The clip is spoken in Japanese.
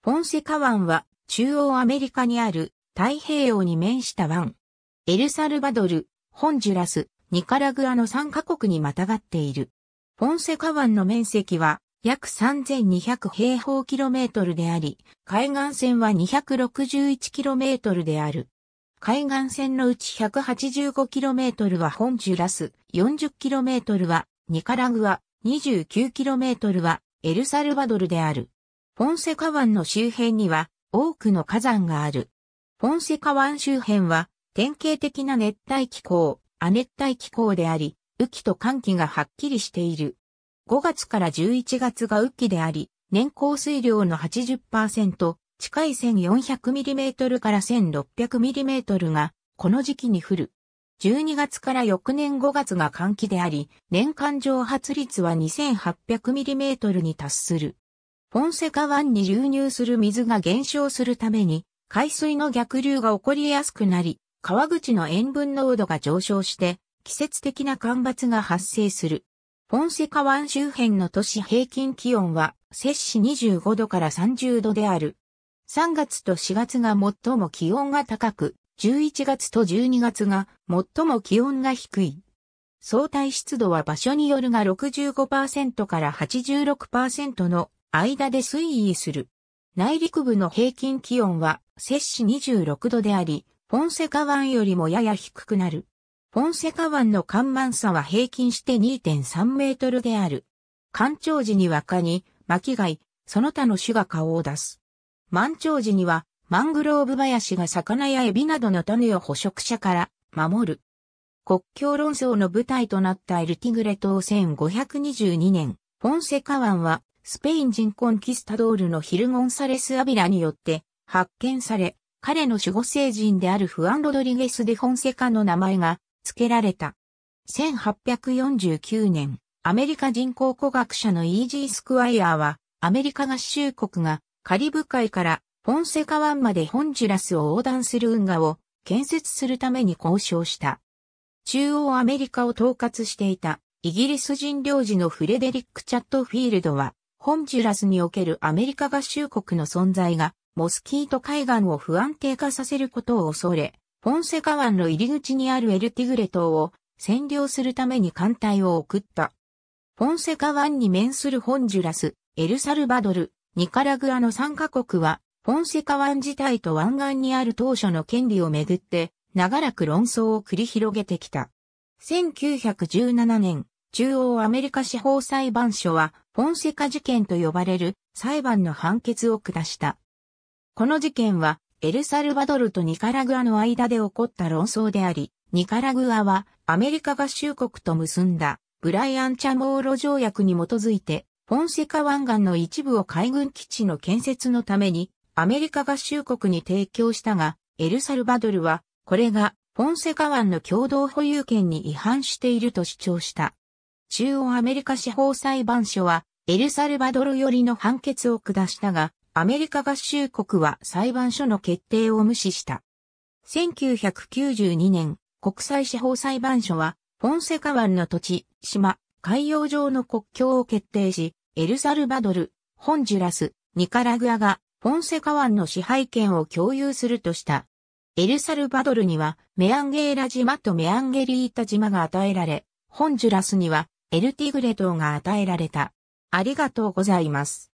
ポンセカ湾は中央アメリカにある太平洋に面した湾。エルサルバドル、ホンジュラス、ニカラグアの3カ国にまたがっている。ポンセカ湾の面積は約3200平方キロメートルであり、海岸線は261キロメートルである。海岸線のうち185キロメートルはホンジュラス、40キロメートルはニカラグア、29キロメートルはエルサルバドルである。ポンセカ湾の周辺には多くの火山がある。ポンセカ湾周辺は典型的な熱帯気候、亜熱帯気候であり、雨季と寒季がはっきりしている。5月から11月が雨季であり、年降水量の80%、近い 1400mm から 1600mm がこの時期に降る。12月から翌年5月が寒季であり、年間蒸発率は 2800mm に達する。ポンセカ湾に流入する水が減少するために、海水の逆流が起こりやすくなり、川口の塩分濃度が上昇して、季節的な干ばつが発生する。ポンセカ湾周辺の都市平均気温は、摂氏25度から30度である。3月と4月が最も気温が高く、11月と12月が最も気温が低い。相対湿度は場所によるが65%から86%の間で推移する。内陸部の平均気温は摂氏26度であり、ポンセカ湾よりもやや低くなる。ポンセカ湾の干満差は平均して2.3メートルである。干潮時にはカニ、巻貝、その他の種が顔を出す。満潮時にはマングローブ林が魚やエビなどの種を捕食者から守る。国境論争の舞台となったエルティグレ島1522年、ポンセカ湾はスペイン人コンキスタドールのヒル・ゴンサレス・アビラによって発見され、彼の守護聖人であるフアン・ロドリゲス・デ・フォンセカの名前が付けられた。1849年、アメリカ人工古学者のイージー・スクワイアーは、アメリカ合衆国がカリブ海からフォンセカ湾までホンジュラスを横断する運河を建設するために交渉した。中央アメリカを統括していたイギリス人領事のフレデリック・チャットフィールドはホンジュラスにおけるアメリカ合衆国の存在が、モスキート海岸を不安定化させることを恐れ、フォンセカ湾の入り口にあるエルティグレ島を占領するために艦隊を送った。フォンセカ湾に面するホンジュラス、エルサルバドル、ニカラグアの3カ国は、フォンセカ湾自体と湾岸にある当初の権利をめぐって、長らく論争を繰り広げてきた。1917年、中央アメリカ司法裁判所は、フォンセカ事件と呼ばれる裁判の判決を下した。この事件は、エルサルバドルとニカラグアの間で起こった論争であり、ニカラグアはアメリカ合衆国と結んだブライアン・チャモーロ条約に基づいて、フォンセカ湾岸の一部を海軍基地の建設のためにアメリカ合衆国に提供したが、エルサルバドルはこれがフォンセカ湾の共同保有権に違反していると主張した。中央アメリカ司法裁判所はエルサルバドル寄りの判決を下したが、アメリカ合衆国は裁判所の決定を無視した。1992年、国際司法裁判所は、ポンセカ湾の土地、島、海洋上の国境を決定し、エルサルバドル、ホンジュラス、ニカラグアが、ポンセカ湾の支配権を共有するとした。エルサルバドルには、メアンゲーラ島とメアンゲリータ島が与えられ、ホンジュラスには、エルティグレ島が与えられた。ありがとうございます。